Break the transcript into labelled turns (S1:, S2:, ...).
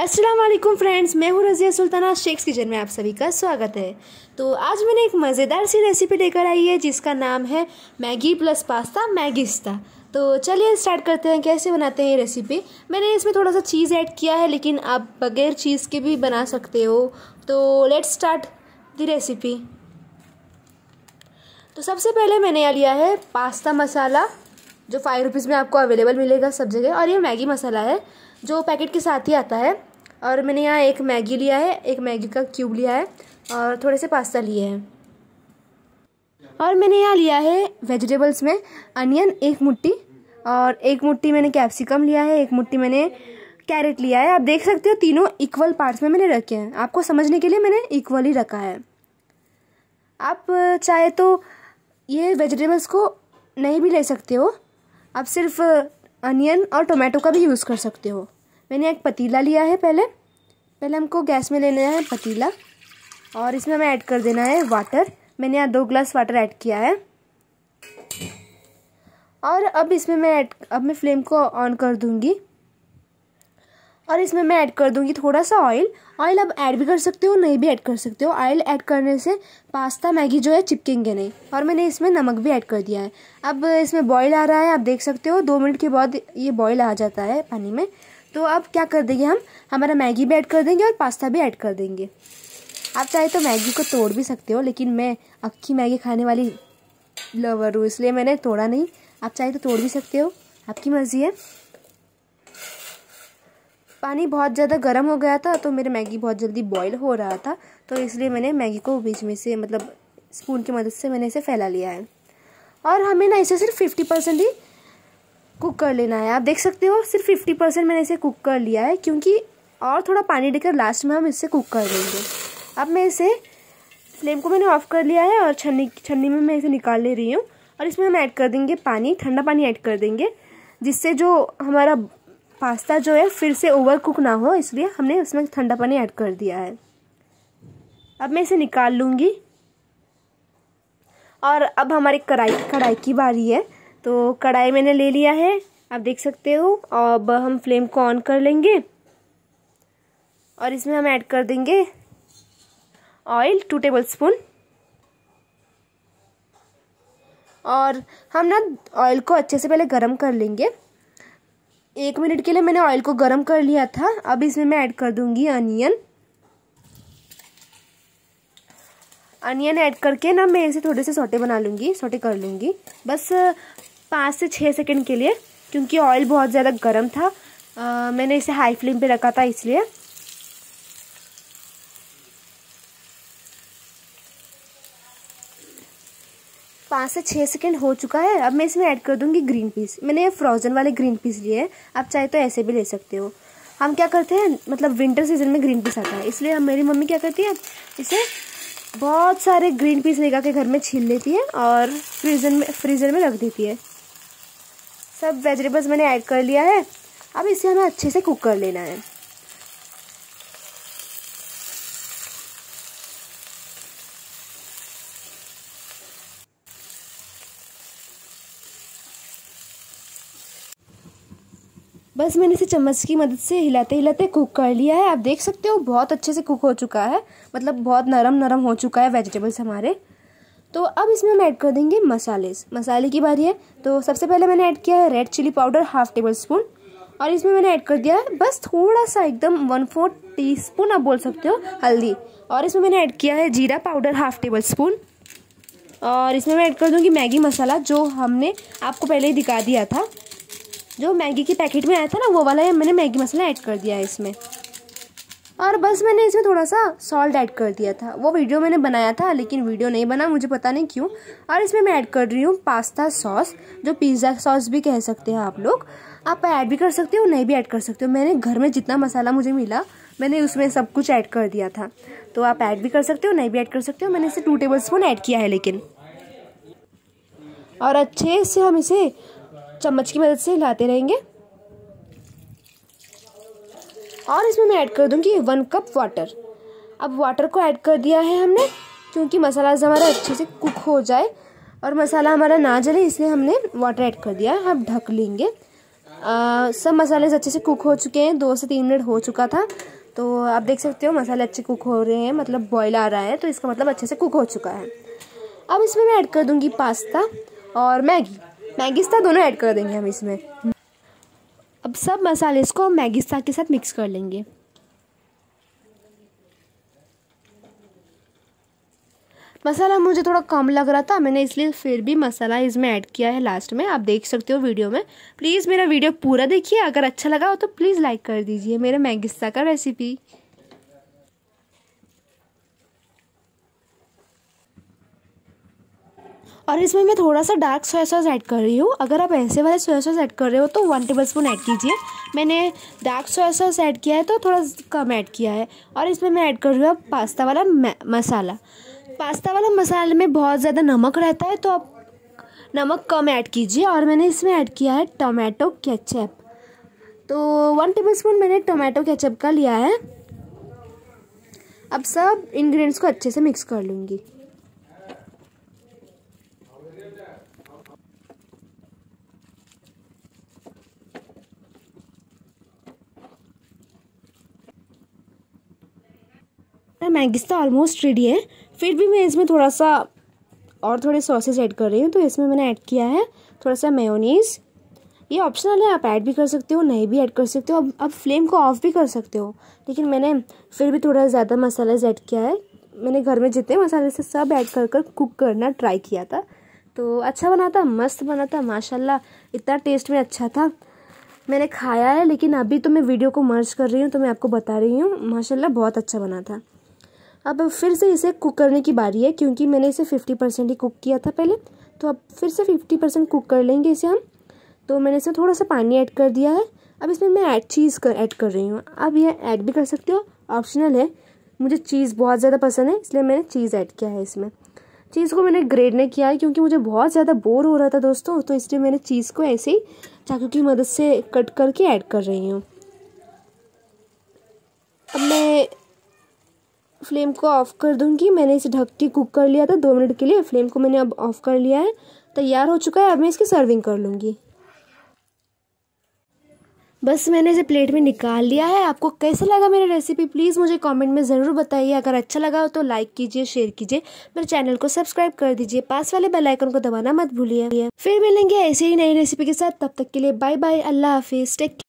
S1: Aslam friends मैं हूँ Razia Sultana sheikhs kitchen में आप सभी का स्वागत है तो आज मैंने एक मज़ेदार सी रेसिपी लेकर आई है जिसका नाम है मैगी प्लस पास्ता मैगीस्ता तो चलिए स्टार्ट करते हैं कैसे बनाते हैं ये रेसिपी मैंने इसमें थोड़ा सा चीज़ ऐड किया है लेकिन आप बगैर चीज़ के भी बना सकते हो तो लेट स्टार्ट दी रेसिपी तो सबसे पहले मैंने यहाँ लिया है पास्ता मसाला जो फाइव रुपीज़ में आपको अवेलेबल मिलेगा सब जगह और ये मैगी मसाला है जो पैकेट के साथ ही आता है और मैंने यहाँ एक मैगी लिया है एक मैगी का क्यूब लिया है और थोड़े से पास्ता लिए हैं और मैंने यहाँ लिया है वेजिटेबल्स में अनियन एक मुट्ठी और एक मुट्ठी मैंने कैप्सिकम लिया है एक मुट्ठी मैंने कैरेट लिया है आप देख सकते हो तीनों इक्वल पार्ट्स में मैंने रखे हैं आपको समझने के लिए मैंने इक्वल ही रखा है आप चाहे तो ये वेजिटेबल्स को नहीं भी ले सकते हो आप सिर्फ अनियन और टोमेटो का भी यूज़ कर सकते हो मैंने एक पतीला लिया है पहले पहले हमको गैस में लेना है पतीला और इसमें हमें ऐड कर देना है वाटर मैंने यहाँ दो ग्लास वाटर ऐड किया है और अब इसमें मैं ऐड अब मैं फ्लेम को ऑन कर दूँगी और इसमें मैं ऐड कर दूँगी थोड़ा सा ऑयल ऑयल आप ऐड भी कर सकते हो नहीं भी ऐड कर सकते हो ऑयल ऐड करने से पास्ता मैगी जो है चिपकेंगे नहीं और मैंने इसमें नमक भी ऐड कर दिया है अब इसमें बॉयल आ रहा है आप देख सकते हो दो मिनट के बाद ये बॉयल आ जाता है पानी में तो अब क्या कर देंगे हम हमारा मैगी भी ऐड कर देंगे और पास्ता भी ऐड कर देंगे आप चाहे तो मैगी को तोड़ भी सकते हो लेकिन मैं अक्खी मैगी खाने वाली लवर हूँ इसलिए मैंने तोड़ा नहीं आप चाहे तो तोड़ भी सकते हो आपकी मर्ज़ी है पानी बहुत ज़्यादा गर्म हो गया था तो मेरे मैगी बहुत जल्दी बॉईल हो रहा था तो इसलिए मैंने मैगी को बीच में से मतलब स्पून की मदद से मैंने इसे फैला लिया है और हमें ना इसे सिर्फ फिफ्टी परसेंट ही कुक कर लेना है आप देख सकते हो सिर्फ फिफ्टी परसेंट मैंने इसे कुक कर लिया है क्योंकि और थोड़ा पानी देकर लास्ट में हम इसे कुक कर लेंगे अब मैं इसे फ्लेम को मैंने ऑफ़ कर लिया है और छन्नी छन्नी में मैं इसे निकाल ले रही हूँ और इसमें हम ऐड कर देंगे पानी ठंडा पानी ऐड कर देंगे जिससे जो हमारा पास्ता जो है फिर से ओवर कुक ना हो इसलिए हमने उसमें ठंडा पानी ऐड कर दिया है अब मैं इसे निकाल लूँगी और अब हमारी कढ़ाई कढ़ाई की बारी है तो कढ़ाई मैंने ले लिया है आप देख सकते हो अब हम फ्लेम को ऑन कर लेंगे और इसमें हम ऐड कर देंगे ऑयल टू टेबल स्पून और हम ना ऑयल को अच्छे से पहले गरम कर लेंगे एक मिनट के लिए मैंने ऑयल को गर्म कर लिया था अब इसमें मैं ऐड कर दूंगी अनियन अनियन ऐड करके ना मैं इसे थोड़े से सोटे बना लूँगी सोटे कर लूँगी बस पाँच से छः सेकंड के लिए क्योंकि ऑयल बहुत ज़्यादा गर्म था आ, मैंने इसे हाई फ्लेम पे रखा था इसलिए पाँच से छः सेकेंड हो चुका है अब मैं इसमें ऐड कर दूँगी ग्रीन पीस मैंने फ्रोजन वाले ग्रीन पीस लिए हैं आप चाहे तो ऐसे भी ले सकते हो हम क्या करते हैं मतलब विंटर सीजन में ग्रीन पीस आता है इसलिए हम मेरी मम्मी क्या करती है इसे बहुत सारे ग्रीन पीस लेकर के घर में छील लेती है और फ्रीजर में फ्रीजर में रख देती है सब वेजिटेबल्स मैंने ऐड कर लिया है अब इसे हमें अच्छे से कुक कर लेना है बस मैंने इसे चम्मच की मदद से हिलाते हिलाते कुक कर लिया है आप देख सकते हो बहुत अच्छे से कुक हो चुका है मतलब बहुत नरम नरम हो चुका है वेजिटेबल्स हमारे तो अब इसमें हम ऐड कर देंगे मसाले मसाले की बारी है तो सबसे पहले मैंने ऐड किया है red chilli powder half tablespoon और इसमें मैंने ऐड कर दिया है बस थोड़ा सा एकदम वन फोर्थ टी स्पून आप बोल सकते हो हल्दी और इसमें मैंने ऐड किया है जीरा पाउडर हाफ टेबल स्पून और इसमें मैं ऐड कर दूँगी मैगी मसाला जो हमने आपको पहले ही दिखा दिया था जो मैगी के पैकेट में आया था ना वो वाला है मैंने मैगी मसाला ऐड कर दिया है इसमें और बस मैंने इसमें थोड़ा सा सॉल्ट ऐड कर दिया था वो वीडियो मैंने बनाया था लेकिन वीडियो नहीं बना मुझे पता नहीं क्यों और इसमें मैं ऐड कर रही हूँ पास्ता सॉस जो पिज़्ज़ा सॉस भी कह सकते हैं आप लोग आप ऐड भी कर सकते हो नहीं भी ऐड कर सकते हो मैंने घर में जितना मसाला मुझे मिला मैंने उसमें सब कुछ ऐड कर दिया था तो आप ऐड भी कर सकते हो नहीं भी ऐड कर सकते हो मैंने इसे टू टेबल स्पून ऐड किया है लेकिन और अच्छे से हम इसे चम्मच की मदद से हिलाते रहेंगे और इसमें मैं ऐड कर दूँगी वन कप वाटर अब वाटर को ऐड कर दिया है हमने क्योंकि मसाला हमारा अच्छे से कुक हो जाए और मसाला हमारा ना जले इसलिए हमने वाटर ऐड कर दिया हम ढक लेंगे आ, सब मसाले अच्छे से कुक हो चुके हैं दो से तीन मिनट हो चुका था तो आप देख सकते हो मसाले अच्छे कुक हो रहे हैं मतलब बॉयल आ रहा है तो इसका मतलब अच्छे से कुक हो चुका है अब इसमें मैं ऐड कर दूँगी पास्ता और मैगी मैगिस्ता दोनों ऐड कर देंगे हम इसमें अब सब मसाले इसको हम मैगिस्ता के साथ मिक्स कर लेंगे मसाला मुझे थोड़ा कम लग रहा था मैंने इसलिए फिर भी मसाला इसमें ऐड किया है लास्ट में आप देख सकते हो वीडियो में प्लीज़ मेरा वीडियो पूरा देखिए अगर अच्छा लगा हो तो प्लीज़ लाइक कर दीजिए मेरे मैगिस्ता का रेसिपी और इसमें मैं थोड़ा सा डार्क सोया सॉस ऐड कर रही हूँ अगर आप ऐसे वाले सोया सॉस ऐड कर रहे हो तो वन टेबल स्पून ऐड कीजिए मैंने डार्क सोया सॉस ऐड किया है तो थोड़ा कम ऐड किया है और इसमें मैं ऐड कर रही हूँ पास्ता वाला मसाला पास्ता वाला मसाले में बहुत ज़्यादा नमक रहता है तो आप नमक कम ऐड कीजिए और मैंने इसमें ऐड किया है टोमेटो केचप तो वन टेबल स्पून मैंने टोमेटो केचप का लिया है अब सब इंग्रेडिएंट्स को अच्छे से मिक्स कर लूँगी तो ऑलमोस्ट रेडी है फिर भी मैं इसमें थोड़ा सा और थोड़े सॉसेज ऐड कर रही हूँ तो इसमें मैंने ऐड किया है थोड़ा सा मेयोनीज़ ये ऑप्शनल है आप ऐड भी कर सकते हो नहीं भी ऐड कर सकते हो अब अब फ्लेम को ऑफ भी कर सकते हो लेकिन मैंने फिर भी थोड़ा ज़्यादा मसाला ऐड किया है मैंने घर में जितने मसाले से सब ऐड कर कर कुक करना ट्राई किया था तो अच्छा बना था मस्त बना था माशाल्लाह इतना टेस्ट में अच्छा था मैंने खाया है लेकिन अभी तो मैं वीडियो को मर्ज कर रही हूँ तो मैं आपको बता रही हूँ माशाल्लाह बहुत अच्छा बना था अब फिर से इसे कुक करने की बारी है क्योंकि मैंने इसे फिफ्टी परसेंट ही कुक किया था पहले तो अब फिर से फिफ्टी परसेंट कुक कर लेंगे इसे हम तो मैंने इसमें थोड़ा सा पानी ऐड कर दिया है अब इसमें मैं ऐड चीज़ कर ऐड कर रही हूँ अब यह ऐड भी कर सकते हो ऑप्शनल है मुझे चीज़ बहुत ज़्यादा पसंद है इसलिए मैंने चीज़ ऐड किया है इसमें चीज़ को मैंने ग्रेड नहीं किया है क्योंकि मुझे बहुत ज़्यादा बोर हो रहा था दोस्तों तो इसलिए मैंने चीज़ को ऐसे ही चाकू की मदद से कट करके ऐड कर रही हूँ अब मैं फ्लेम को ऑफ़ कर दूंगी मैंने इसे ढक के कुक कर लिया था दो मिनट के लिए फ्लेम को मैंने अब ऑफ़ कर लिया है तैयार हो चुका है अब मैं इसकी सर्विंग कर लूँगी बस मैंने इसे प्लेट में निकाल लिया है आपको कैसा लगा मेरी रेसिपी प्लीज़ मुझे कमेंट में ज़रूर बताइए अगर अच्छा लगा हो तो लाइक कीजिए शेयर कीजिए मेरे चैनल को सब्सक्राइब कर दीजिए पास वाले बेल आइकन को दबाना मत भूलिए फिर मिलेंगे ऐसे ही नई रेसिपी के साथ तब तक के लिए बाय बाय अल्लाह हाफिज़ टेक